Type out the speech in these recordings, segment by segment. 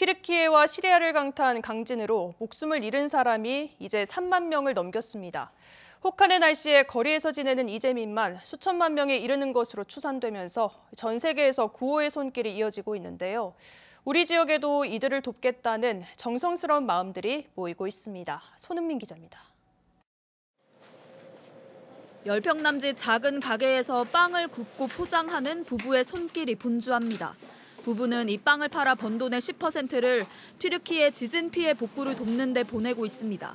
튀르키예와 시리아를 강타한 강진으로 목숨을 잃은 사람이 이제 3만 명을 넘겼습니다. 혹한의 날씨에 거리에서 지내는 이재민만 수천만 명에 이르는 것으로 추산되면서 전 세계에서 구호의 손길이 이어지고 있는데요. 우리 지역에도 이들을 돕겠다는 정성스러운 마음들이 모이고 있습니다. 손흥민 기자입니다. 열평남지 작은 가게에서 빵을 굽고 포장하는 부부의 손길이 분주합니다. 부부는 이 빵을 팔아 번 돈의 10%를 튀르키의 지진 피해 복구를 돕는 데 보내고 있습니다.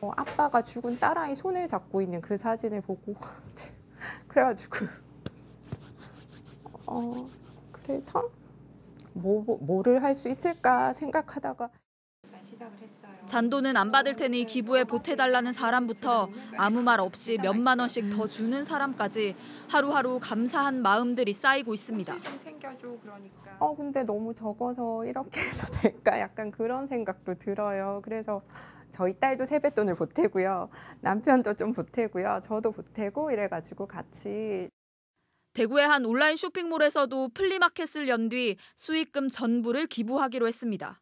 어, 아빠가 죽은 딸아이 손을 잡고 있는 그 사진을 보고 그래가지고 어 그래서 뭐, 뭐 뭐를할 수 있을까 생각하다가 잔돈은 안 받을 테니 기부에 보태달라는 사람부터 아무 말 없이 몇 만 원씩 더 주는 사람까지 하루하루 감사한 마음들이 쌓이고 있습니다. 그러니까. 어 근데 너무 적어서 이렇게 해서 될까 약간 그런 생각도 들어요. 그래서 저희 딸도 세뱃돈을 보태고요. 남편도 좀 보태고요. 저도 보태고 이래가지고 같이 대구의 한 온라인 쇼핑몰에서도 플리마켓을 연 뒤 수익금 전부를 기부하기로 했습니다.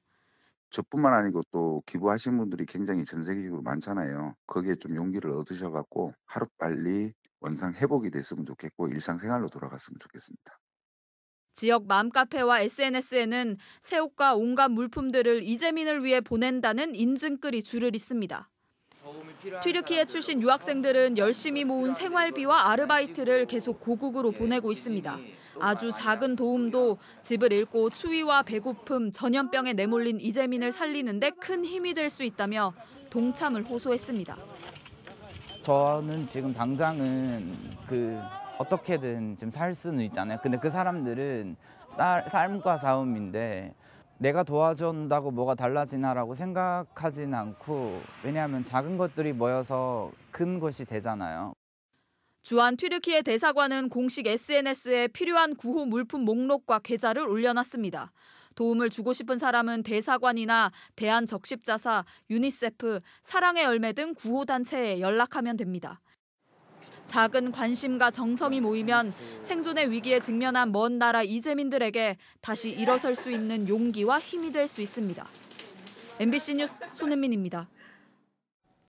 저뿐만 아니고 또 기부하신 분들이 굉장히 전 세계적으로 많잖아요. 거기에 좀 용기를 얻으셔갖고 하루 빨리 원상 회복이 됐으면 좋겠고 일상생활로 돌아갔으면 좋겠습니다. 지역 맘카페와 SNS에는 새 옷과 온갖 물품들을 이재민을 위해 보낸다는 인증글이 줄을 잇습니다. 튀르키예 출신 유학생들은 열심히 모은 생활비와 아르바이트를 계속 고국으로 보내고 있습니다. 아주 작은 도움도 집을 잃고 추위와 배고픔, 전염병에 내몰린 이재민을 살리는데 큰 힘이 될 수 있다며 동참을 호소했습니다. 저는 지금 당장은 그 어떻게든 지금 살 수는 있잖아요. 근데 그 사람들은 쌀, 삶과 싸움인데 내가 도와준다고 뭐가 달라지나라고 생각하진 않고 왜냐하면 작은 것들이 모여서 큰 것이 되잖아요. 주한 튀르키의 대사관은 공식 SNS에 필요한 구호 물품 목록과 계좌를 올려놨습니다. 도움을 주고 싶은 사람은 대사관이나 대한적십자사, 유니세프, 사랑의 열매 등 구호단체에 연락하면 됩니다. 작은 관심과 정성이 모이면 생존의 위기에 직면한 먼 나라 이재민들에게 다시 일어설 수 있는 용기와 힘이 될 수 있습니다. MBC 뉴스 손은민입니다.